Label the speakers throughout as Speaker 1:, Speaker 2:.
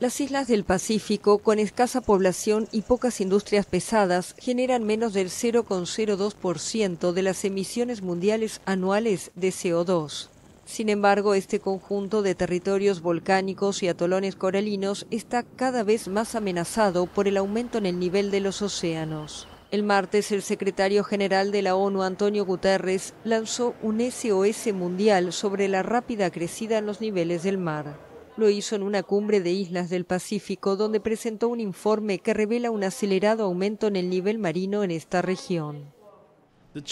Speaker 1: Las islas del Pacífico, con escasa población y pocas industrias pesadas, generan menos del 0,02% de las emisiones mundiales anuales de CO2. Sin embargo, este conjunto de territorios volcánicos y atolones coralinos está cada vez más amenazado por el aumento en el nivel de los océanos. El martes, el secretario general de la ONU, Antonio Guterres, lanzó un SOS mundial sobre la rápida crecida en los niveles del mar. Lo hizo en una cumbre de islas del Pacífico, donde presentó un informe que revela un acelerado aumento en el nivel marino en esta región.
Speaker 2: Los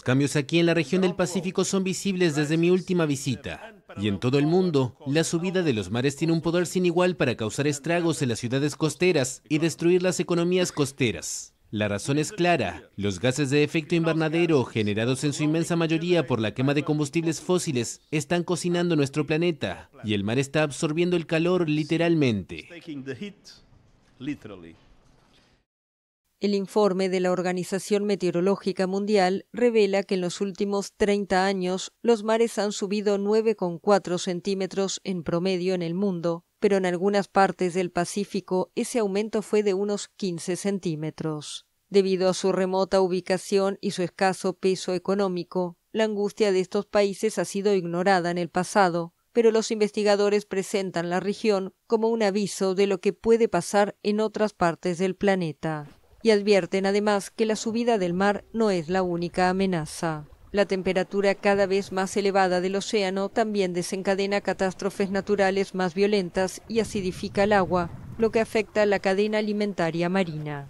Speaker 2: cambios aquí en la región del Pacífico son visibles desde mi última visita. Y en todo el mundo, la subida de los mares tiene un poder sin igual para causar estragos en las ciudades costeras y destruir las economías costeras. La razón es clara. Los gases de efecto invernadero, generados en su inmensa mayoría por la quema de combustibles fósiles, están cocinando nuestro planeta y el mar está absorbiendo el calor literalmente.
Speaker 1: El informe de la Organización Meteorológica Mundial revela que en los últimos 30 años los mares han subido 9,4 centímetros en promedio en el mundo, pero en algunas partes del Pacífico ese aumento fue de unos 15 centímetros. Debido a su remota ubicación y su escaso peso económico, la angustia de estos países ha sido ignorada en el pasado, pero los investigadores presentan la región como un aviso de lo que puede pasar en otras partes del planeta, y advierten además que la subida del mar no es la única amenaza. La temperatura cada vez más elevada del océano también desencadena catástrofes naturales más violentas y acidifica el agua, lo que afecta la cadena alimentaria marina.